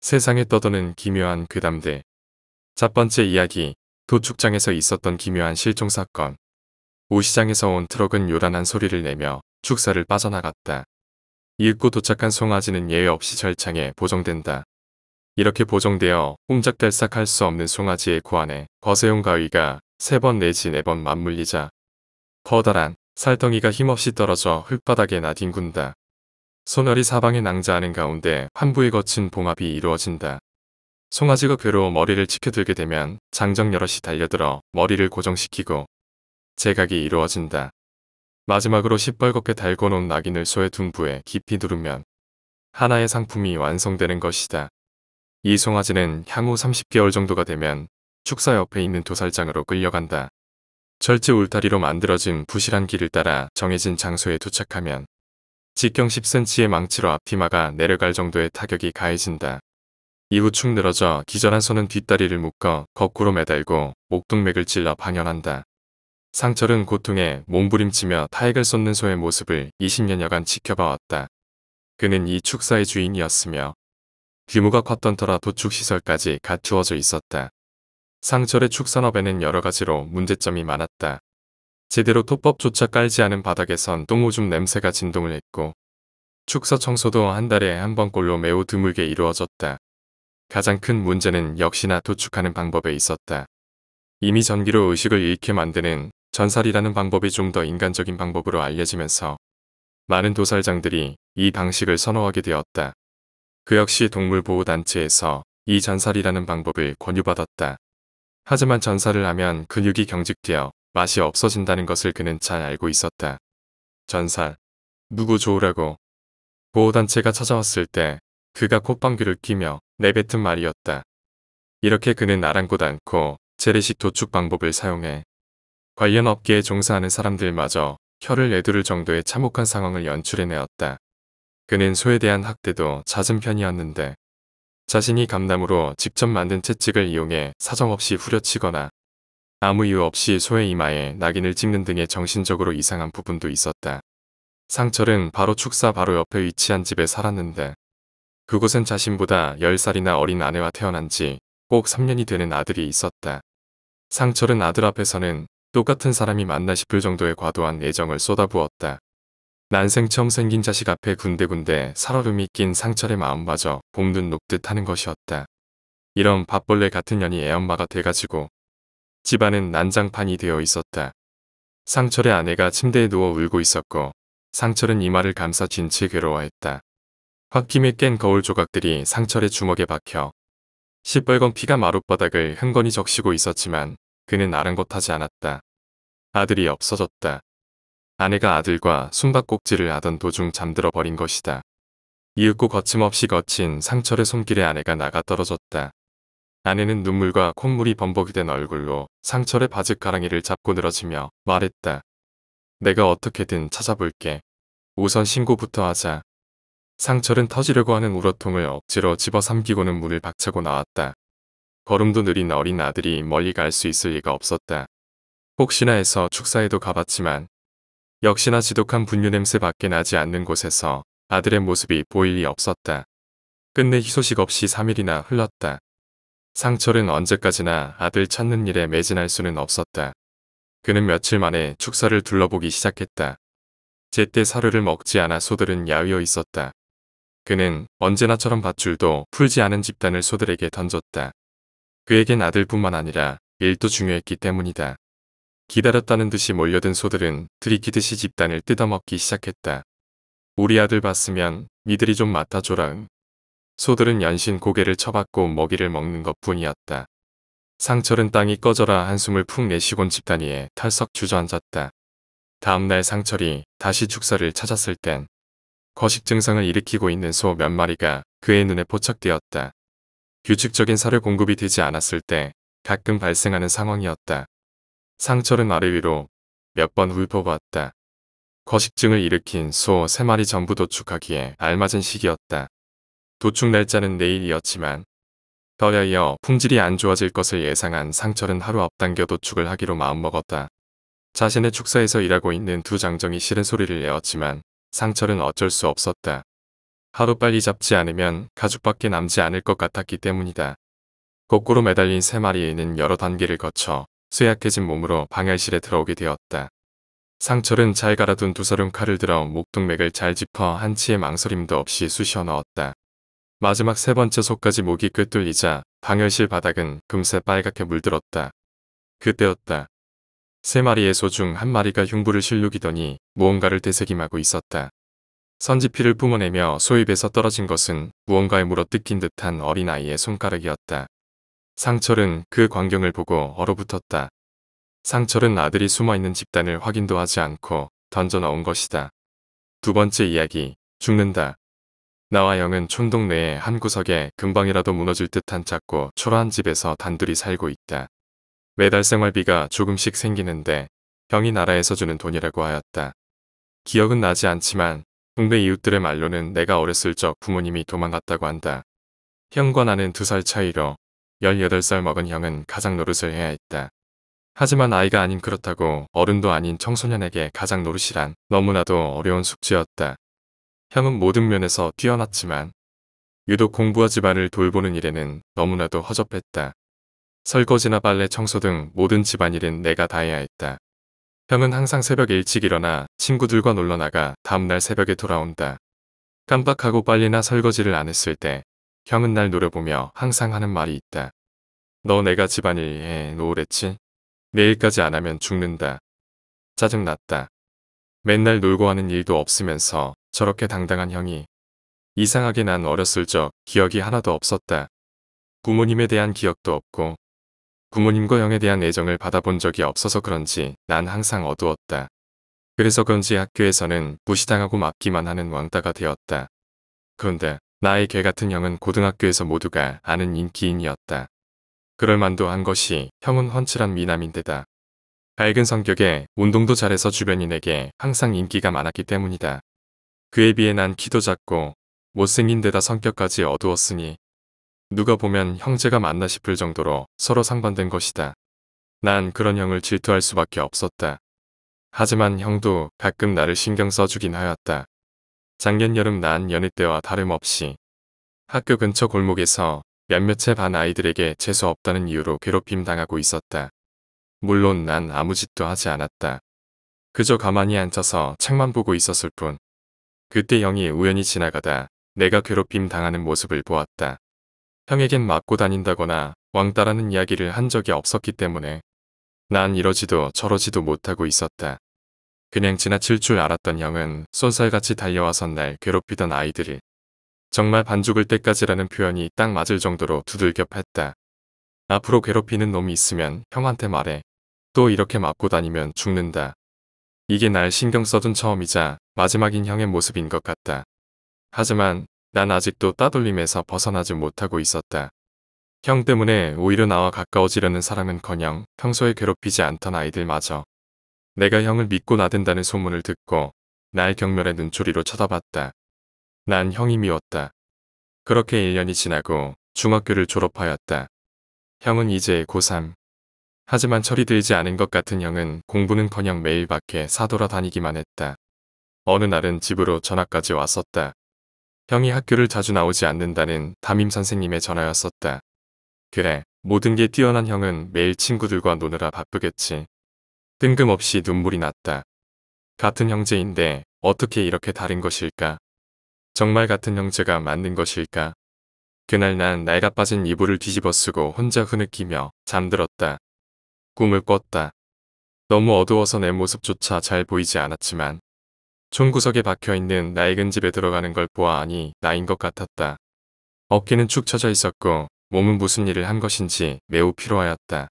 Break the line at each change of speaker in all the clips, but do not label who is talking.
세상에 떠도는 기묘한 괴담들. 첫 번째 이야기, 도축장에서 있었던 기묘한 실종 사건. 오시장에서 온 트럭은 요란한 소리를 내며 축사를 빠져나갔다. 읽고 도착한 송아지는 예외 없이 절창에 보정된다. 이렇게 보정되어 홈작달싹할 수 없는 송아지의 고안에 거세용 가위가 세 번 내지 네 번 맞물리자 커다란 살덩이가 힘없이 떨어져 흙바닥에 나뒹군다. 소멸이 사방에 낭자하는 가운데 환부에 거친 봉합이 이루어진다. 송아지가 괴로 워 머리를 치켜들게 되면 장정 여럿이 달려들어 머리를 고정시키고 제각이 이루어진다. 마지막으로 시뻘겋게 달궈놓은 낙인을 소의 둥부에 깊이 누르면 하나의 상품이 완성되는 것이다. 이 송아지는 향후 30개월 정도가 되면 축사 옆에 있는 도살장으로 끌려간다. 절제 울타리로 만들어진 부실한 길을 따라 정해진 장소에 도착하면 직경 10cm의 망치로 앞뒤마가 내려갈 정도의 타격이 가해진다. 이후 축 늘어져 기절한 손은 뒷다리를 묶어 거꾸로 매달고 목동맥을 찔러 방연한다. 상철은 고통에 몸부림치며 타액을 쏟는 소의 모습을 20년여간 지켜봐왔다. 그는 이 축사의 주인이었으며 규모가 컸던 터라 도축시설까지 갖추어져 있었다. 상철의 축산업에는 여러 가지로 문제점이 많았다. 제대로 톱밥조차 깔지 않은 바닥에선 똥오줌 냄새가 진동을 했고 축사 청소도 한 달에 한 번꼴로 매우 드물게 이루어졌다. 가장 큰 문제는 역시나 도축하는 방법에 있었다. 이미 전기로 의식을 잃게 만드는 전살이라는 방법이 좀 더 인간적인 방법으로 알려지면서 많은 도살장들이 이 방식을 선호하게 되었다. 그 역시 동물보호단체에서 이 전살이라는 방법을 권유받았다. 하지만 전살을 하면 근육이 경직되어 맛이 없어진다는 것을 그는 잘 알고 있었다. 전살. 누구 좋으라고. 보호단체가 찾아왔을 때 그가 콧방귀를 뀌며 내뱉은 말이었다. 이렇게 그는 아랑곳 않고 재래식 도축 방법을 사용해 관련 업계에 종사하는 사람들마저 혀를 내두를 정도의 참혹한 상황을 연출해내었다. 그는 소에 대한 학대도 잦은 편이었는데 자신이 감남으로 직접 만든 채찍을 이용해 사정없이 후려치거나 아무 이유 없이 소의 이마에 낙인을 찍는 등의 정신적으로 이상한 부분도 있었다. 상철은 바로 축사 바로 옆에 위치한 집에 살았는데 그곳엔 자신보다 10살이나 어린 아내와 태어난 지 꼭 3년이 되는 아들이 있었다. 상철은 아들 앞에서는 똑같은 사람이 맞나 싶을 정도의 과도한 애정을 쏟아부었다. 난생 처음 생긴 자식 앞에 군데군데 살얼음이 낀 상철의 마음마저 봄눈 녹듯 하는 것이었다. 이런 밥벌레 같은 년이 애엄마가 돼가지고 집안은 난장판이 되어 있었다. 상철의 아내가 침대에 누워 울고 있었고 상철은 이마를 감싸 진채 괴로워했다. 홧김에 깬 거울 조각들이 상철의 주먹에 박혀 시뻘건 피가 마룻바닥을 흥건히 적시고 있었지만 그는 아랑곳하지 않았다. 아들이 없어졌다. 아내가 아들과 숨바꼭질을 하던 도중 잠들어 버린 것이다. 이윽고 거침없이 거친 상철의 손길에 아내가 나가 떨어졌다. 아내는 눈물과 콧물이 범벅이 된 얼굴로 상철의 바짓 가랑이를 잡고 늘어지며 말했다. 내가 어떻게든 찾아볼게. 우선 신고부터 하자. 상철은 터지려고 하는 우러통을 억지로 집어삼키고는 문을 박차고 나왔다. 걸음도 느린 어린 아들이 멀리 갈 수 있을 리가 없었다. 혹시나 해서 축사에도 가봤지만 역시나 지독한 분유 냄새 밖에 나지 않는 곳에서 아들의 모습이 보일 리 없었다. 끝내 희소식 없이 3일이나 흘렀다. 상철은 언제까지나 아들 찾는 일에 매진할 수는 없었다. 그는 며칠 만에 축사를 둘러보기 시작했다. 제때 사료를 먹지 않아 소들은 야위어 있었다. 그는 언제나처럼 밧줄도 풀지 않은 집단을 소들에게 던졌다. 그에겐 아들뿐만 아니라 일도 중요했기 때문이다. 기다렸다는 듯이 몰려든 소들은 들이키듯이 집단을 뜯어먹기 시작했다. 우리 아들 봤으면 니들이 좀 맡아줘라 소들은 연신 고개를 쳐박고 먹이를 먹는 것뿐이었다. 상철은 땅이 꺼져라 한숨을 푹 내쉬곤 집단위에 탈썩 주저앉았다. 다음날 상철이 다시 축사를 찾았을 땐 거식 증상을 일으키고 있는 소 몇 마리가 그의 눈에 포착되었다. 규칙적인 사료 공급이 되지 않았을 때 가끔 발생하는 상황이었다. 상철은 아래 위로 몇 번 훑어보았다. 거식증을 일으킨 소 세마리 전부 도축하기에 알맞은 시기였다. 도축 날짜는 내일이었지만 더야 이어 품질이 안 좋아질 것을 예상한 상철은 하루 앞당겨 도축을 하기로 마음먹었다. 자신의 축사에서 일하고 있는 두 장정이 싫은 소리를 내었지만 상철은 어쩔 수 없었다. 하루빨리 잡지 않으면 가죽밖에 남지 않을 것 같았기 때문이다. 거꾸로 매달린 세 마리는 에 여러 단계를 거쳐 쇠약해진 몸으로 방열실에 들어오게 되었다. 상철은 잘 갈아둔 두 서른 칼을 들어 목동맥을 잘 짚어 한치의 망설임도 없이 쑤셔 넣었다. 마지막 세 번째 속까지 목이 꿰뚫리자 방열실 바닥은 금세 빨갛게 물들었다. 그때였다. 세 마리의 소 중 한 마리가 흉부를 실룩이더니 무언가를 되새김하고 있었다. 선지피를 뿜어내며 소입에서 떨어진 것은 무언가에 물어뜯긴 듯한 어린아이의 손가락이었다. 상철은 그 광경을 보고 얼어붙었다. 상철은 아들이 숨어있는 집단을 확인도 하지 않고 던져 넣은 것이다. 두 번째 이야기, 죽는다. 나와 영은 촌동네의 한 구석에 금방이라도 무너질 듯한 작고 초라한 집에서 단둘이 살고 있다. 매달 생활비가 조금씩 생기는데 형이 나라에서 주는 돈이라고 하였다. 기억은 나지 않지만 동네 이웃들의 말로는 내가 어렸을 적 부모님이 도망갔다고 한다. 형과 나는 두 살 차이로 18살 먹은 형은 가장 노릇을 해야 했다. 하지만 아이가 아닌 그렇다고 어른도 아닌 청소년에게 가장 노릇이란 너무나도 어려운 숙제였다. 형은 모든 면에서 뛰어났지만 유독 공부와 집안을 돌보는 일에는 너무나도 허접했다. 설거지나 빨래 청소 등 모든 집안일은 내가 다 해야 했다. 형은 항상 새벽 일찍 일어나 친구들과 놀러나가 다음날 새벽에 돌아온다. 깜빡하고 빨리나 설거지를 안 했을 때 형은 날 노려보며 항상 하는 말이 있다. 너 내가 집안일 해노으랬지 내일까지 안 하면 죽는다. 짜증났다. 맨날 놀고 하는 일도 없으면서 저렇게 당당한 형이 이상하게 난 어렸을 적 기억이 하나도 없었다. 부모님에 대한 기억도 없고 부모님과 형에 대한 애정을 받아본 적이 없어서 그런지 난 항상 어두웠다. 그래서 그런지 학교에서는 무시당하고 맞기만 하는 왕따가 되었다. 그런데 나의 개 같은 형은 고등학교에서 모두가 아는 인기인이었다. 그럴만도 한 것이 형은 헌칠한 미남인데다. 밝은 성격에 운동도 잘해서 주변인에게 항상 인기가 많았기 때문이다. 그에 비해 난 키도 작고 못생긴 데다 성격까지 어두웠으니 누가 보면 형제가 맞나 싶을 정도로 서로 상반된 것이다. 난 그런 형을 질투할 수밖에 없었다. 하지만 형도 가끔 나를 신경 써주긴 하였다. 작년 여름 난 연애 때와 다름없이 학교 근처 골목에서 몇몇의 반 아이들에게 재수 없다는 이유로 괴롭힘 당하고 있었다. 물론 난 아무 짓도 하지 않았다. 그저 가만히 앉아서 책만 보고 있었을 뿐. 그때 영이 우연히 지나가다 내가 괴롭힘 당하는 모습을 보았다. 형에겐 맞고 다닌다거나 왕따라는 이야기를 한 적이 없었기 때문에 난 이러지도 저러지도 못하고 있었다. 그냥 지나칠 줄 알았던 형은 쏜살같이 달려와선 날 괴롭히던 아이들이 정말 반죽을 때까지라는 표현이 딱 맞을 정도로 두들겨 팼다. 앞으로 괴롭히는 놈이 있으면 형한테 말해. 또 이렇게 맞고 다니면 죽는다. 이게 날 신경 써준 처음이자 마지막인 형의 모습인 것 같다. 하지만 난 아직도 따돌림에서 벗어나지 못하고 있었다. 형 때문에 오히려 나와 가까워지려는 사람은커녕 평소에 괴롭히지 않던 아이들마저 내가 형을 믿고 나든다는 소문을 듣고 날 경멸의 눈초리로 쳐다봤다. 난 형이 미웠다. 그렇게 1년이 지나고 중학교를 졸업하였다. 형은 이제 고3, 하지만 처리되지 않은 것 같은 형은 공부는커녕 매일 밖에 사돌아다니기만 했다. 어느 날은 집으로 전화까지 왔었다. 형이 학교를 자주 나오지 않는다는 담임 선생님의 전화였었다. 그래, 모든 게 뛰어난 형은 매일 친구들과 노느라 바쁘겠지. 뜬금없이 눈물이 났다. 같은 형제인데 어떻게 이렇게 다른 것일까? 정말 같은 형제가 맞는 것일까? 그날 난 날가 빠진 이불을 뒤집어 쓰고 혼자 흐느끼며 잠들었다. 꿈을 꿨다. 너무 어두워서 내 모습조차 잘 보이지 않았지만 총구석에 박혀있는 낡은 집에 들어가는 걸 보아하니 나인 것 같았다. 어깨는 축 처져 있었고 몸은 무슨 일을 한 것인지 매우 피로하였다.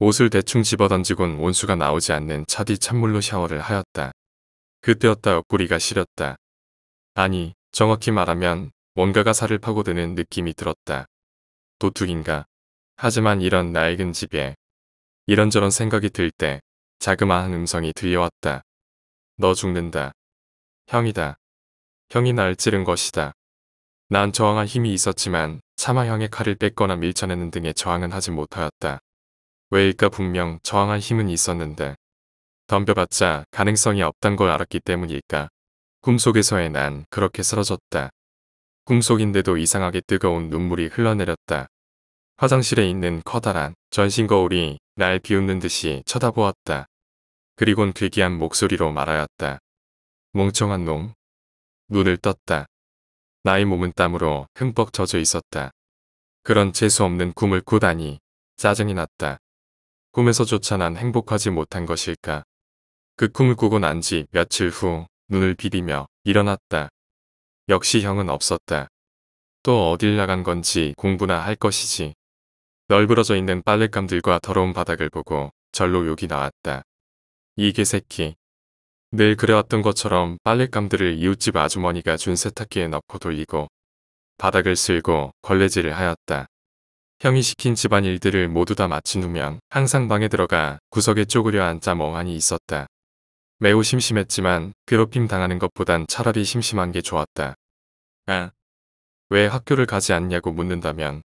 옷을 대충 집어던지곤 온수가 나오지 않는 차디 찬물로 샤워를 하였다. 그때였다 옆구리가 시렸다. 아니 정확히 말하면 뭔가가 살을 파고드는 느낌이 들었다. 도둑인가. 하지만 이런 낡은 집에 이런저런 생각이 들 때 자그마한 음성이 들려왔다. 너 죽는다. 형이다. 형이 날 찌른 것이다. 난 저항할 힘이 있었지만 차마 형의 칼을 뺏거나 밀쳐내는 등의 저항은 하지 못하였다. 왜일까 분명 저항할 힘은 있었는데 덤벼봤자 가능성이 없단 걸 알았기 때문일까. 꿈속에서의 난 그렇게 쓰러졌다. 꿈속인데도 이상하게 뜨거운 눈물이 흘러내렸다. 화장실에 있는 커다란 전신 거울이 날 비웃는 듯이 쳐다보았다. 그리곤 괴기한 목소리로 말하였다. 멍청한 놈. 눈을 떴다. 나의 몸은 땀으로 흠뻑 젖어 있었다. 그런 재수없는 꿈을 꾸다니 짜증이 났다. 꿈에서쫓아난 행복하지 못한 것일까. 그 꿈을 꾸고 난 지 며칠 후 눈을 비비며 일어났다. 역시 형은 없었다. 또 어딜 나간 건지 공부나 할 것이지. 널브러져 있는 빨랫감들과 더러운 바닥을 보고 절로 욕이 나왔다. 이 개새끼. 늘 그래왔던 것처럼 빨랫감들을 이웃집 아주머니가 준 세탁기에 넣고 돌리고 바닥을 쓸고 걸레질을 하였다. 형이 시킨 집안 일들을 모두 다 마친 후면 항상 방에 들어가 구석에 쪼그려 앉아 멍하니 있었다. 매우 심심했지만 괴롭힘 당하는 것보단 차라리 심심한 게 좋았다. 아, 왜 학교를 가지 않냐고 묻는다면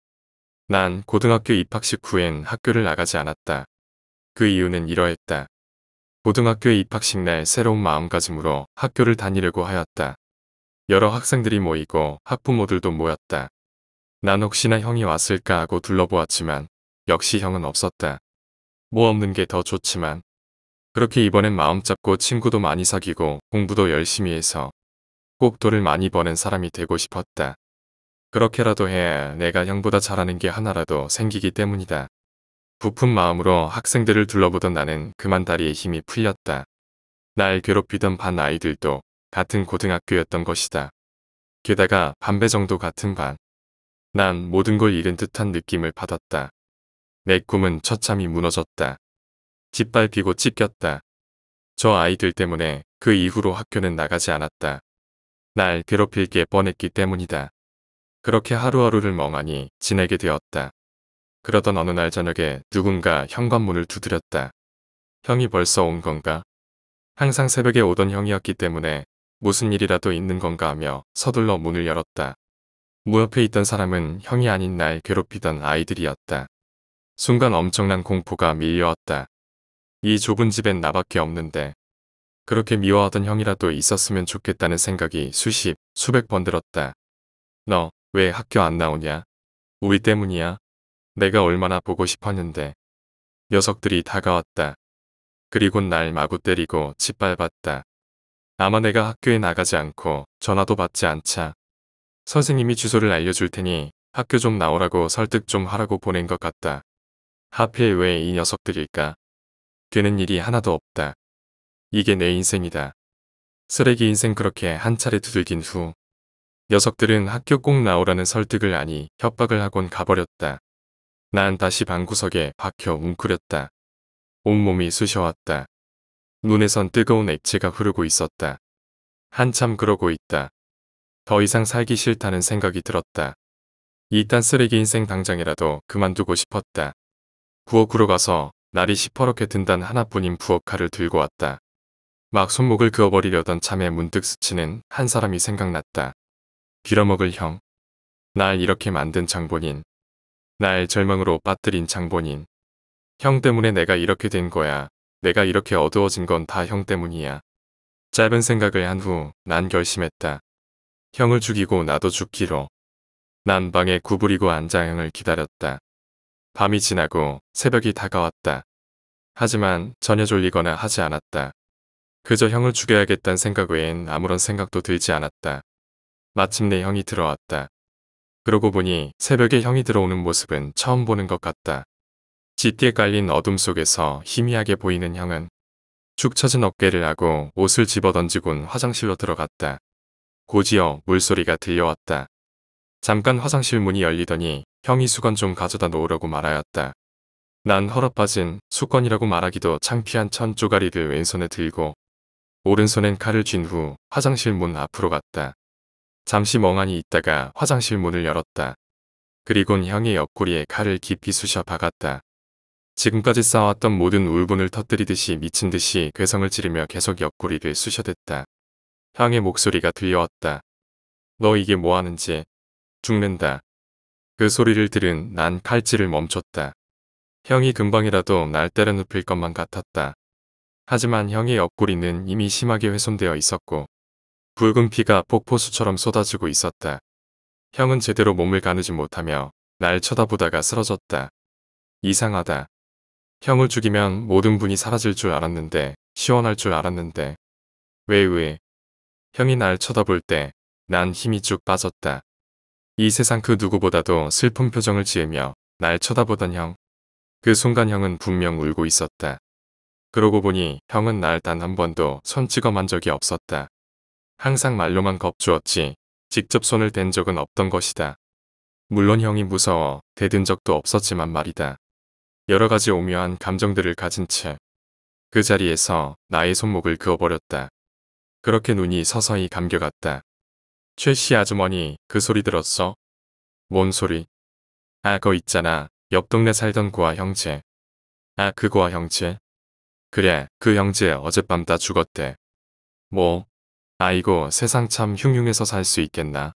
난 고등학교 입학식 후엔 학교를 나가지 않았다. 그 이유는 이러했다. 고등학교 입학식 날 새로운 마음가짐으로 학교를 다니려고 하였다. 여러 학생들이 모이고 학부모들도 모였다. 난 혹시나 형이 왔을까 하고 둘러보았지만 역시 형은 없었다. 뭐 없는 게 더 좋지만 그렇게 이번엔 마음 잡고 친구도 많이 사귀고 공부도 열심히 해서 꼭 돈을 많이 버는 사람이 되고 싶었다. 그렇게라도 해야 내가 형보다 잘하는 게 하나라도 생기기 때문이다. 부푼 마음으로 학생들을 둘러보던 나는 그만 다리에 힘이 풀렸다. 날 괴롭히던 반 아이들도 같은 고등학교였던 것이다. 게다가 반배 정도 같은 반. 난 모든 걸 잃은 듯한 느낌을 받았다. 내 꿈은 처참히 무너졌다. 짓밟히고 찢겼다. 저 아이들 때문에 그 이후로 학교는 나가지 않았다. 날 괴롭힐 게 뻔했기 때문이다. 그렇게 하루하루를 멍하니 지내게 되었다. 그러던 어느 날 저녁에 누군가 현관문을 두드렸다. 형이 벌써 온 건가? 항상 새벽에 오던 형이었기 때문에 무슨 일이라도 있는 건가 하며 서둘러 문을 열었다. 무협에 있던 사람은 형이 아닌 날 괴롭히던 아이들이었다. 순간 엄청난 공포가 밀려왔다. 이 좁은 집엔 나밖에 없는데 그렇게 미워하던 형이라도 있었으면 좋겠다는 생각이 수십, 수백 번 들었다. 너, 왜 학교 안 나오냐? 우리 때문이야. 내가 얼마나 보고 싶었는데. 녀석들이 다가왔다. 그리고날 마구 때리고 짓밟았다. 아마 내가 학교에 나가지 않고 전화도 받지 않자. 선생님이 주소를 알려줄 테니 학교 좀 나오라고 설득 좀 하라고 보낸 것 같다. 하필 왜 이 녀석들일까? 되는 일이 하나도 없다. 이게 내 인생이다. 쓰레기 인생 그렇게 한 차례 두들긴 후 녀석들은 학교 꼭 나오라는 설득을 아니 협박을 하곤 가버렸다. 난 다시 방구석에 박혀 웅크렸다. 온몸이 쑤셔왔다. 눈에선 뜨거운 액체가 흐르고 있었다. 한참 그러고 있다. 더 이상 살기 싫다는 생각이 들었다. 이딴 쓰레기 인생 당장이라도 그만두고 싶었다. 부엌으로 가서 날이 시퍼렇게 든단 하나뿐인 부엌 칼을 들고 왔다. 막 손목을 그어버리려던 참에 문득 스치는 한 사람이 생각났다. 빌어먹을 형. 날 이렇게 만든 장본인. 날 절망으로 빠뜨린 장본인. 형 때문에 내가 이렇게 된 거야. 내가 이렇게 어두워진 건 다 형 때문이야. 짧은 생각을 한 후 난 결심했다. 형을 죽이고 나도 죽기로. 난 방에 구부리고 앉아 형을 기다렸다. 밤이 지나고 새벽이 다가왔다. 하지만 전혀 졸리거나 하지 않았다. 그저 형을 죽여야겠다는 생각 외엔 아무런 생각도 들지 않았다. 마침내 형이 들어왔다. 그러고 보니 새벽에 형이 들어오는 모습은 처음 보는 것 같다. 짙게 깔린 어둠 속에서 희미하게 보이는 형은 축 처진 어깨를 하고 옷을 집어던지곤 화장실로 들어갔다. 고지어 물소리가 들려왔다. 잠깐 화장실 문이 열리더니 형이 수건 좀 가져다 놓으라고 말하였다. 난허어빠진 수건이라고 말하기도 창피한 천 쪼가리를 왼손에 들고 오른손엔 칼을 쥔 후 화장실 문 앞으로 갔다. 잠시 멍하니 있다가 화장실 문을 열었다. 그리곤 형의 옆구리에 칼을 깊이 쑤셔 박았다. 지금까지 쌓아왔던 모든 울분을 터뜨리듯이 미친 듯이 괴성을 지르며 계속 옆구리를 쑤셔댔다. 형의 목소리가 들려왔다. 너 이게 뭐 하는지. 죽는다. 그 소리를 들은 난 칼질을 멈췄다. 형이 금방이라도 날 때려 눕힐 것만 같았다. 하지만 형의 옆구리는 이미 심하게 훼손되어 있었고 붉은 피가 폭포수처럼 쏟아지고 있었다. 형은 제대로 몸을 가누지 못하며 날 쳐다보다가 쓰러졌다. 이상하다. 형을 죽이면 모든 분이 사라질 줄 알았는데 시원할 줄 알았는데 왜 왜? 형이 날 쳐다볼 때 난 힘이 쭉 빠졌다. 이 세상 그 누구보다도 슬픈 표정을 지으며 날 쳐다보던 형. 그 순간 형은 분명 울고 있었다. 그러고 보니 형은 날 단 한 번도 손 찍어 만 적이 없었다. 항상 말로만 겁주었지 직접 손을 댄 적은 없던 것이다. 물론 형이 무서워 대든 적도 없었지만 말이다. 여러 가지 오묘한 감정들을 가진 채 그 자리에서 나의 손목을 그어버렸다. 그렇게 눈이 서서히 감겨갔다. 최 씨 아주머니 그 소리 들었어? 뭔 소리? 아, 거 있잖아. 옆 동네 살던 고아 형제. 아, 그 고아 형제? 그래, 그 형제 어젯밤 다 죽었대. 뭐, 아이고 세상 참 흉흉해서 살 수 있겠나.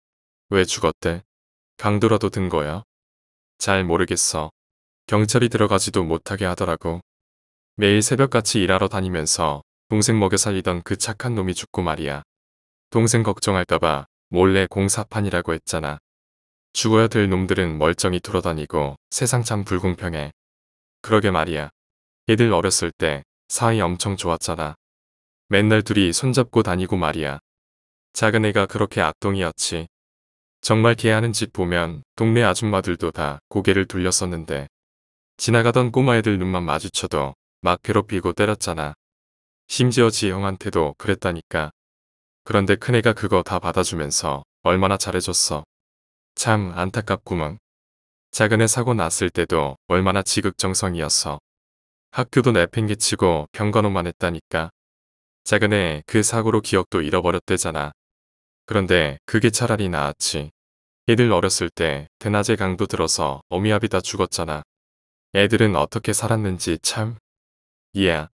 왜 죽었대? 강도라도 든 거야? 잘 모르겠어. 경찰이 들어가지도 못하게 하더라고. 매일 새벽같이 일하러 다니면서 동생 먹여 살리던 그 착한 놈이 죽고 말이야. 동생 걱정할까봐 몰래 공사판이라고 했잖아. 죽어야 될 놈들은 멀쩡히 돌아다니고 세상 참 불공평해. 그러게 말이야. 애들 어렸을 때 사이 엄청 좋았잖아. 맨날 둘이 손잡고 다니고 말이야. 작은 애가 그렇게 악동이었지. 정말 개하는 집 보면 동네 아줌마들도 다 고개를 돌렸었는데 지나가던 꼬마애들 눈만 마주쳐도 막 괴롭히고 때렸잖아. 심지어 지영한테도 그랬다니까. 그런데 큰애가 그거 다 받아주면서 얼마나 잘해줬어. 참 안타깝구먼. 작은 애 사고 났을 때도 얼마나 지극정성이었어. 학교도 내팽개치고 병간호만 했다니까. 작은애 그 사고로 기억도 잃어버렸대잖아. 그런데 그게 차라리 나았지. 애들 어렸을 때 대낮에 강도 들어서 어미압이 다 죽었잖아. 애들은 어떻게 살았는지 참. 이야,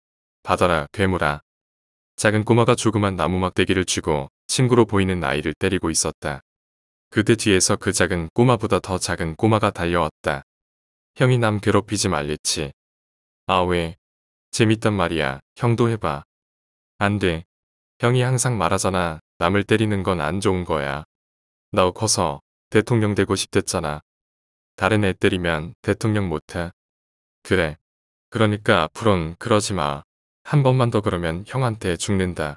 받아라 괴물아. 작은 꼬마가 조그만 나무 막대기를 쥐고 친구로 보이는 아이를 때리고 있었다. 그대 뒤에서 그 작은 꼬마보다 더 작은 꼬마가 달려왔다. 형이 남 괴롭히지 말랬지. 아왜 재밌단 말이야 형도 해봐. 안 돼. 형이 항상 말하잖아. 남을 때리는 건 안 좋은 거야. 너 커서 대통령 되고 싶댔잖아. 다른 애 때리면 대통령 못해. 그래. 그러니까 앞으론 그러지 마. 한 번만 더 그러면 형한테 죽는다.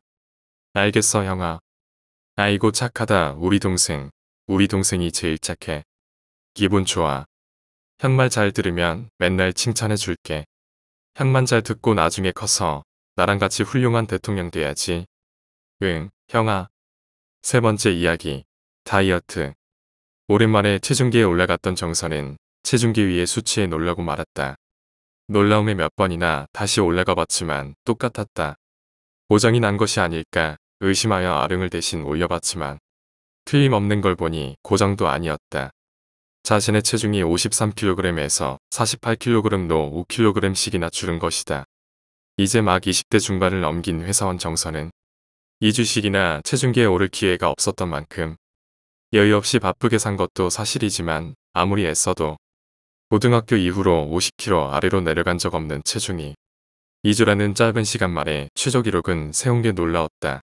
알겠어 형아. 아이고 착하다 우리 동생. 우리 동생이 제일 착해. 기분 좋아. 형 말 잘 들으면 맨날 칭찬해 줄게. 형만 잘 듣고 나중에 커서 나랑 같이 훌륭한 대통령 돼야지. 응, 형아. 세 번째 이야기. 다이어트. 오랜만에 체중계에 올라갔던 정선은 체중계 위에 수치에 놀라고 말았다. 놀라움에 몇 번이나 다시 올라가 봤지만 똑같았다. 고장이 난 것이 아닐까 의심하여 아령을 대신 올려봤지만 틀림없는 걸 보니 고장도 아니었다. 자신의 체중이 53kg에서 48kg로 5kg씩이나 줄은 것이다. 이제 막 20대 중반을 넘긴 회사원 정선은 이주식이나 체중계에 오를 기회가 없었던 만큼 여유 없이 바쁘게 산 것도 사실이지만 아무리 애써도 고등학교 이후로 50kg 아래로 내려간 적 없는 체중이 2주라는 짧은 시간 만에 최저 기록은 세운 게 놀라웠다.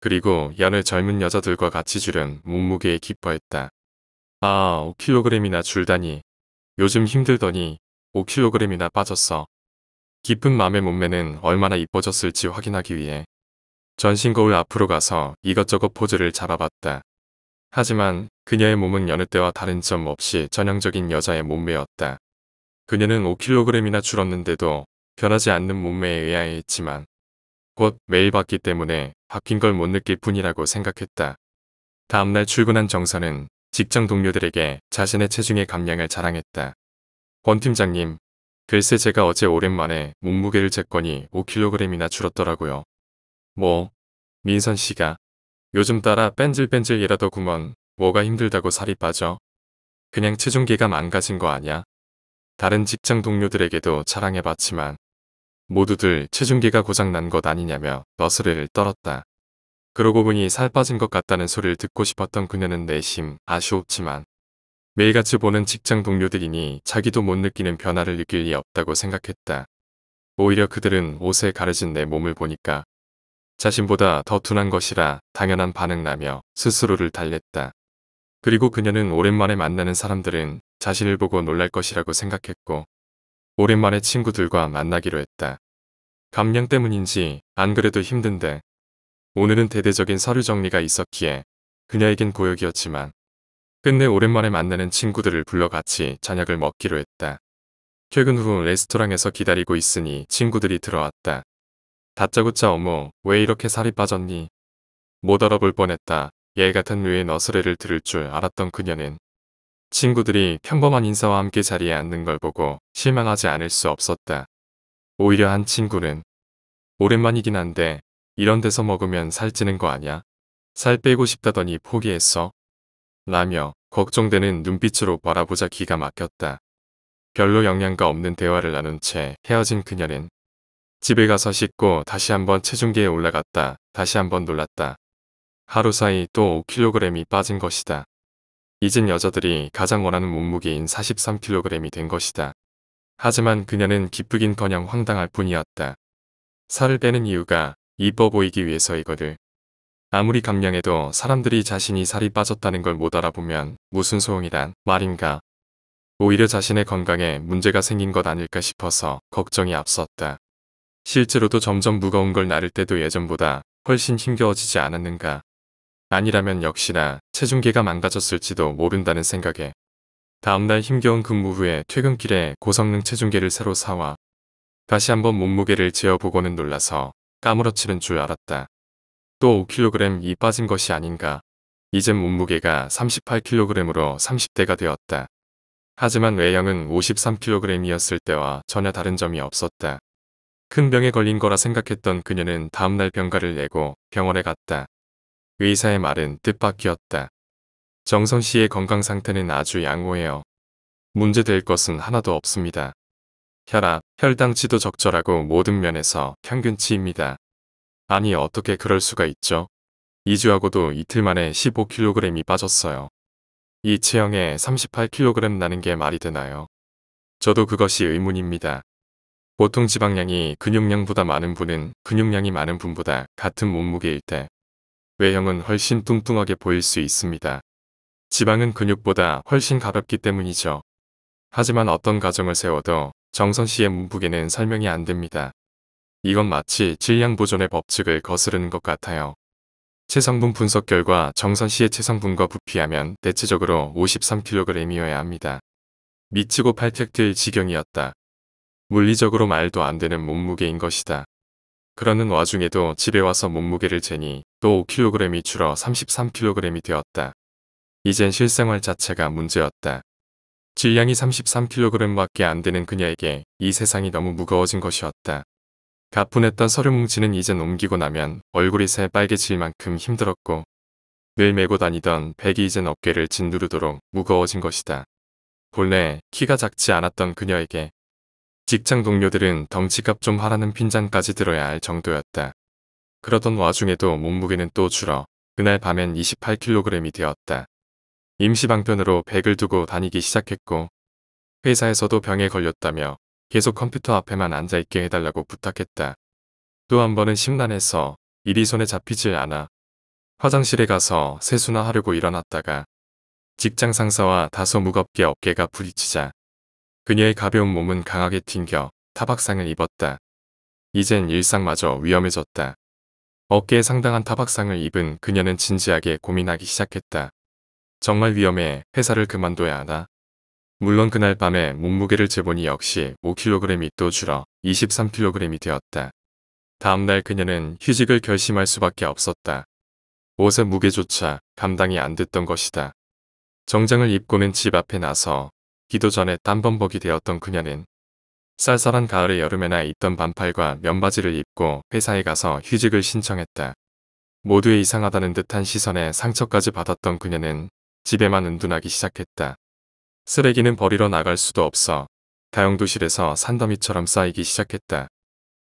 그리고 연애 젊은 여자들과 같이 줄은 몸무게에 기뻐했다. 아 5kg이나 줄다니 요즘 힘들더니 5kg이나 빠졌어. 깊은 맘의 몸매는 얼마나 이뻐졌을지 확인하기 위해 전신 거울 앞으로 가서 이것저것 포즈를 잡아봤다. 하지만 그녀의 몸은 여느 때와 다른 점 없이 전형적인 여자의 몸매였다. 그녀는 5kg이나 줄었는데도 변하지 않는 몸매에 의아해했지만 곧 매일 봤기 때문에 바뀐 걸 못 느낄 뿐이라고 생각했다. 다음날 출근한 정선은 직장 동료들에게 자신의 체중의 감량을 자랑했다. 권 팀장님, 글쎄 제가 어제 오랜만에 몸무게를 쟀거니 5kg이나 줄었더라고요. 뭐, 민선 씨가 요즘 따라 뺀질뺀질이라더구먼 뭐가 힘들다고 살이 빠져. 그냥 체중계가 망가진 거 아냐? 다른 직장 동료들에게도 자랑해봤지만 모두들 체중계가 고장난 것 아니냐며 너스를 떨었다. 그러고 보니 살 빠진 것 같다는 소리를 듣고 싶었던 그녀는 내심 아쉬웠지만 매일같이 보는 직장 동료들이니 자기도 못 느끼는 변화를 느낄 리 없다고 생각했다. 오히려 그들은 옷에 가려진 내 몸을 보니까 자신보다 더 둔한 것이라 당연한 반응나며 스스로를 달랬다. 그리고 그녀는 오랜만에 만나는 사람들은 자신을 보고 놀랄 것이라고 생각했고 오랜만에 친구들과 만나기로 했다. 감량 때문인지 안 그래도 힘든데 오늘은 대대적인 서류 정리가 있었기에 그녀에겐 고역이었지만 끝내 오랜만에 만나는 친구들을 불러 같이 저녁을 먹기로 했다. 퇴근 후 레스토랑에서 기다리고 있으니 친구들이 들어왔다. 다짜고짜 어머 왜 이렇게 살이 빠졌니? 못 알아볼 뻔했다. 얘 같은 류의 너스레를 들을 줄 알았던 그녀는 친구들이 평범한 인사와 함께 자리에 앉는 걸 보고 실망하지 않을 수 없었다. 오히려 한 친구는 오랜만이긴 한데 이런 데서 먹으면 살찌는 거 아냐? 살 빼고 싶다더니 포기했어? 라며 걱정되는 눈빛으로 바라보자 기가 막혔다. 별로 영양가 없는 대화를 나눈 채 헤어진 그녀는 집에 가서 씻고 다시 한번 체중계에 올라갔다. 다시 한번 놀랐다. 하루 사이 또 5kg이 빠진 것이다. 이젠 여자들이 가장 원하는 몸무게인 43kg이 된 것이다. 하지만 그녀는 기쁘긴커녕 황당할 뿐이었다. 살을 빼는 이유가 이뻐 보이기 위해서이거늘 아무리 감량해도 사람들이 자신이 살이 빠졌다는 걸 못 알아보면 무슨 소용이란 말인가. 오히려 자신의 건강에 문제가 생긴 것 아닐까 싶어서 걱정이 앞섰다. 실제로도 점점 무거운 걸 나를 때도 예전보다 훨씬 힘겨워지지 않았는가. 아니라면 역시나 체중계가 망가졌을지도 모른다는 생각에 다음날 힘겨운 근무 후에 퇴근길에 고성능 체중계를 새로 사와 다시 한번 몸무게를 재어보고는 놀라서 까무러치는 줄 알았다. 또 5kg이 빠진 것이 아닌가. 이젠 몸무게가 38kg으로 30대가 되었다. 하지만 외형은 53kg이었을 때와 전혀 다른 점이 없었다. 큰 병에 걸린 거라 생각했던 그녀는 다음날 병가를 내고 병원에 갔다. 의사의 말은 뜻밖이었다. 정선 씨의 건강 상태는 아주 양호해요. 문제될 것은 하나도 없습니다. 혈압, 혈당치도 적절하고 모든 면에서 평균치입니다. 아니 어떻게 그럴 수가 있죠. 2주하고도 이틀 만에 15kg이 빠졌어요. 이 체형에 38kg 나는 게 말이 되나요? 저도 그것이 의문입니다. 보통 지방량이 근육량보다 많은 분은 근육량이 많은 분보다 같은 몸무게일 때 외형은 훨씬 뚱뚱하게 보일 수 있습니다. 지방은 근육보다 훨씬 가볍기 때문이죠. 하지만 어떤 가정을 세워도 정선 씨의 몸무게는 설명이 안 됩니다. 이건 마치 질량보존의 법칙을 거스르는 것 같아요. 체성분 분석 결과 정선 씨의 체성분과 부피하면 대체적으로 53kg이어야 합니다. 미치고 팔택될 지경이었다. 물리적으로 말도 안 되는 몸무게인 것이다. 그러는 와중에도 집에 와서 몸무게를 재니 또 5kg이 줄어 33kg이 되었다. 이젠 실생활 자체가 문제였다. 질량이 33kg밖에 안 되는 그녀에게 이 세상이 너무 무거워진 것이었다. 가뿐했던 서류 뭉치는 이젠 옮기고 나면 얼굴이 새빨개질 만큼 힘들었고 늘 메고 다니던 백이 이젠 어깨를 짓누르도록 무거워진 것이다. 본래 키가 작지 않았던 그녀에게 직장 동료들은 덩치값 좀 하라는 핀잔까지 들어야 할 정도였다. 그러던 와중에도 몸무게는 또 줄어 그날 밤엔 28kg이 되었다. 임시방편으로 백을 두고 다니기 시작했고 회사에서도 병에 걸렸다며 계속 컴퓨터 앞에만 앉아있게 해달라고 부탁했다. 또 한 번은 심란해서 일이 손에 잡히질 않아 화장실에 가서 세수나 하려고 일어났다가 직장 상사와 다소 무겁게 어깨가 부딪히자 그녀의 가벼운 몸은 강하게 튕겨 타박상을 입었다. 이젠 일상마저 위험해졌다. 어깨에 상당한 타박상을 입은 그녀는 진지하게 고민하기 시작했다. 정말 위험해 회사를 그만둬야 하나? 물론 그날 밤에 몸무게를 재보니 역시 5kg이 또 줄어 23kg이 되었다. 다음날 그녀는 휴직을 결심할 수밖에 없었다. 옷의 무게조차 감당이 안 됐던 것이다. 정장을 입고는 집 앞에 나서 기도 전에 땀범벅이 되었던 그녀는 쌀쌀한 가을의 여름에나 입던 반팔과 면바지를 입고 회사에 가서 휴직을 신청했다. 모두의 이상하다는 듯한 시선에 상처까지 받았던 그녀는 집에만 은둔하기 시작했다. 쓰레기는 버리러 나갈 수도 없어. 다용도실에서 산더미처럼 쌓이기 시작했다.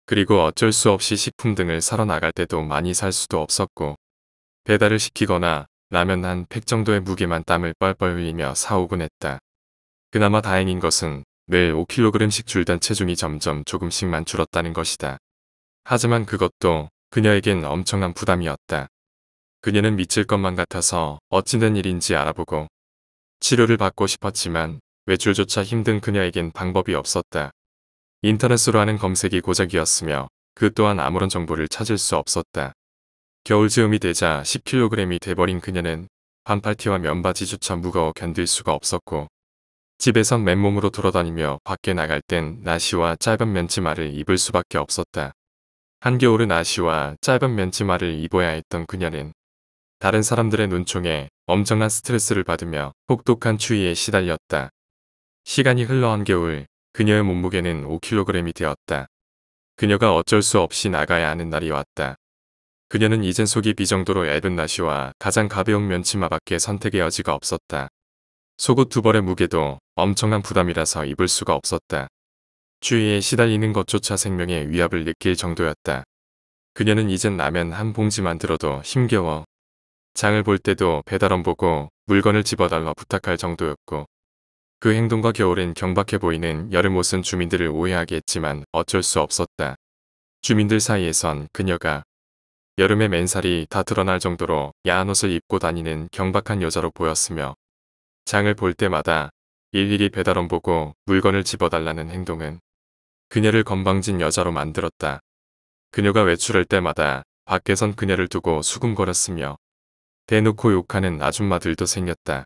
그리고 어쩔 수 없이 식품 등을 사러 나갈 때도 많이 살 수도 없었고 배달을 시키거나 라면 한 팩 정도의 무게만 땀을 뻘뻘 흘리며 사오곤 했다. 그나마 다행인 것은 매일 5kg씩 줄던 체중이 점점 조금씩만 줄었다는 것이다. 하지만 그것도 그녀에겐 엄청난 부담이었다. 그녀는 미칠 것만 같아서 어찌된 일인지 알아보고 치료를 받고 싶었지만 외출조차 힘든 그녀에겐 방법이 없었다. 인터넷으로 하는 검색이 고작이었으며 그 또한 아무런 정보를 찾을 수 없었다. 겨울즈음이 되자 10kg이 돼버린 그녀는 반팔티와 면바지조차 무거워 견딜 수가 없었고 집에선 맨몸으로 돌아다니며 밖에 나갈 땐 나시와 짧은 면치마를 입을 수밖에 없었다. 한겨울은 나시와 짧은 면치마를 입어야 했던 그녀는 다른 사람들의 눈총에 엄청난 스트레스를 받으며 혹독한 추위에 시달렸다. 시간이 흘러 한겨울 그녀의 몸무게는 5kg이 되었다. 그녀가 어쩔 수 없이 나가야 하는 날이 왔다. 그녀는 이젠 속이 비정도로 얇은 나시와 가장 가벼운 면치마밖에 선택의 여지가 없었다. 속옷 두 벌의 무게도 엄청난 부담이라서 입을 수가 없었다. 추위에 시달리는 것조차 생명의 위압을 느낄 정도였다. 그녀는 이젠 라면 한 봉지만 들어도 힘겨워 장을 볼 때도 배달원 보고 물건을 집어달라 부탁할 정도였고 그 행동과 겨울엔 경박해 보이는 여름 옷은 주민들을 오해하게 했지만 어쩔 수 없었다. 주민들 사이에선 그녀가 여름에 맨살이 다 드러날 정도로 야한 옷을 입고 다니는 경박한 여자로 보였으며 장을 볼 때마다 일일이 배달원 보고 물건을 집어달라는 행동은 그녀를 건방진 여자로 만들었다. 그녀가 외출할 때마다 밖에선 그녀를 두고 수군거렸으며 대놓고 욕하는 아줌마들도 생겼다.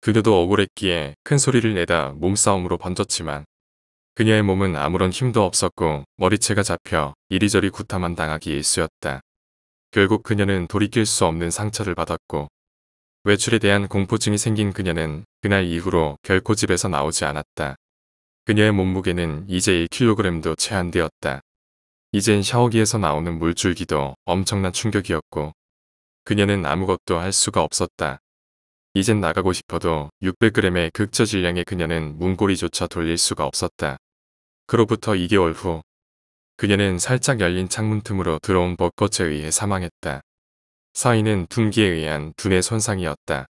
그녀도 억울했기에 큰 소리를 내다 몸싸움으로 번졌지만 그녀의 몸은 아무런 힘도 없었고 머리채가 잡혀 이리저리 구타만 당하기 일쑤였다. 결국 그녀는 돌이킬 수 없는 상처를 받았고 외출에 대한 공포증이 생긴 그녀는 그날 이후로 결코 집에서 나오지 않았다. 그녀의 몸무게는 이제 1kg도 채안 되었다. 이젠 샤워기에서 나오는 물줄기도 엄청난 충격이었고 그녀는 아무것도 할 수가 없었다. 이젠 나가고 싶어도 600g의 극저 질량의 그녀는 문고리조차 돌릴 수가 없었다. 그로부터 2개월 후 그녀는 살짝 열린 창문 틈으로 들어온 벚꽃에 의해 사망했다. 사인은 둔기에 의한 두뇌 손상이었다.